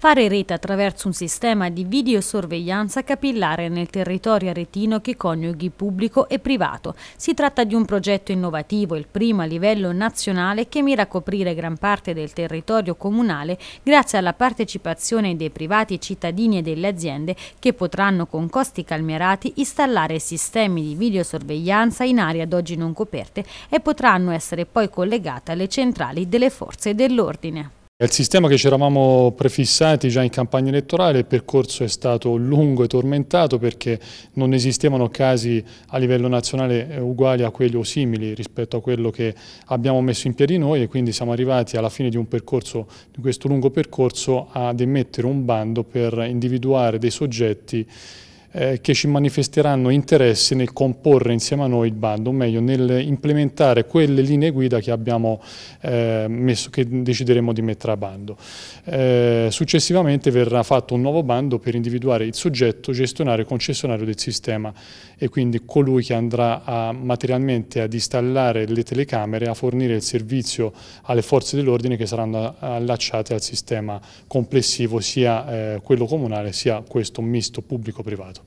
Fare rete attraverso un sistema di videosorveglianza capillare nel territorio aretino che coniughi pubblico e privato. Si tratta di un progetto innovativo, il primo a livello nazionale, che mira a coprire gran parte del territorio comunale grazie alla partecipazione dei privati cittadini e delle aziende che potranno con costi calmerati installare sistemi di videosorveglianza in aree ad oggi non coperte e potranno essere poi collegate alle centrali delle forze dell'ordine. Il sistema che ci eravamo prefissati già in campagna elettorale, il percorso è stato lungo e tormentato perché non esistevano casi a livello nazionale eh, uguali a quelli o simili rispetto a quello che abbiamo messo in piedi noi e quindi siamo arrivati alla fine di, un percorso, di questo lungo percorso ad emettere un bando per individuare dei soggetti eh, che ci manifesteranno interesse nel comporre insieme a noi il bando, o meglio nell'implementare quelle linee guida che, abbiamo, eh, messo, che decideremo di mettere a bando. Eh, successivamente verrà fatto un nuovo bando per individuare il soggetto gestionario e concessionario del sistema e quindi colui che andrà a, materialmente ad installare le telecamere, a fornire il servizio alle forze dell'ordine che saranno allacciate al sistema complessivo sia eh, quello comunale sia questo misto pubblico-privato.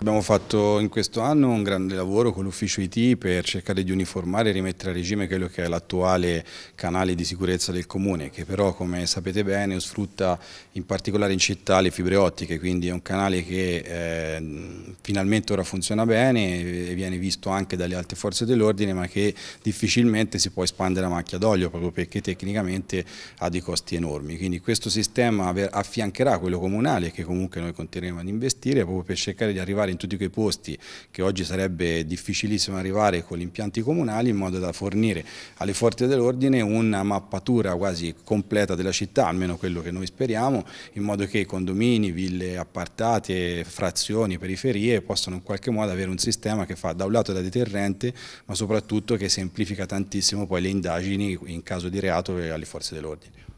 Abbiamo fatto in questo anno un grande lavoro con l'ufficio IT per cercare di uniformare e rimettere a regime quello che è l'attuale canale di sicurezza del comune che però come sapete bene sfrutta in particolare in città le fibre ottiche quindi è un canale che eh, finalmente ora funziona bene e viene visto anche dalle altre forze dell'ordine ma che difficilmente si può espandere a macchia d'olio proprio perché tecnicamente ha dei costi enormi quindi questo sistema affiancherà quello comunale che comunque noi continueremo ad investire proprio per cercare di arrivare arrivare in tutti quei posti che oggi sarebbe difficilissimo arrivare con gli impianti comunali in modo da fornire alle forze dell'ordine una mappatura quasi completa della città, almeno quello che noi speriamo, in modo che condomini, ville appartate, frazioni, periferie possano in qualche modo avere un sistema che fa da un lato da deterrente ma soprattutto che semplifica tantissimo poi le indagini in caso di reato alle forze dell'ordine.